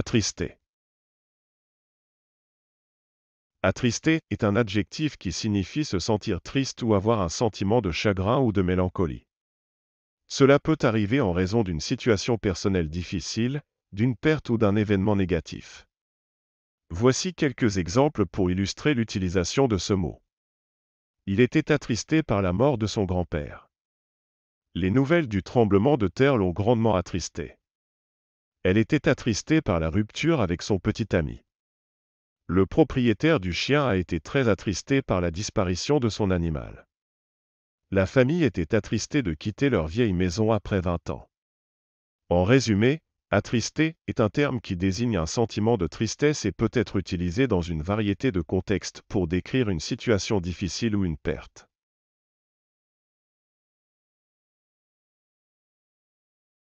Attristé. Attristé est un adjectif qui signifie se sentir triste ou avoir un sentiment de chagrin ou de mélancolie. Cela peut arriver en raison d'une situation personnelle difficile, d'une perte ou d'un événement négatif. Voici quelques exemples pour illustrer l'utilisation de ce mot. Il était attristé par la mort de son grand-père. Les nouvelles du tremblement de terre l'ont grandement attristé. Elle était attristée par la rupture avec son petit ami. Le propriétaire du chien a été très attristé par la disparition de son animal. La famille était attristée de quitter leur vieille maison après 20 ans. En résumé, attristé est un terme qui désigne un sentiment de tristesse et peut être utilisé dans une variété de contextes pour décrire une situation difficile ou une perte.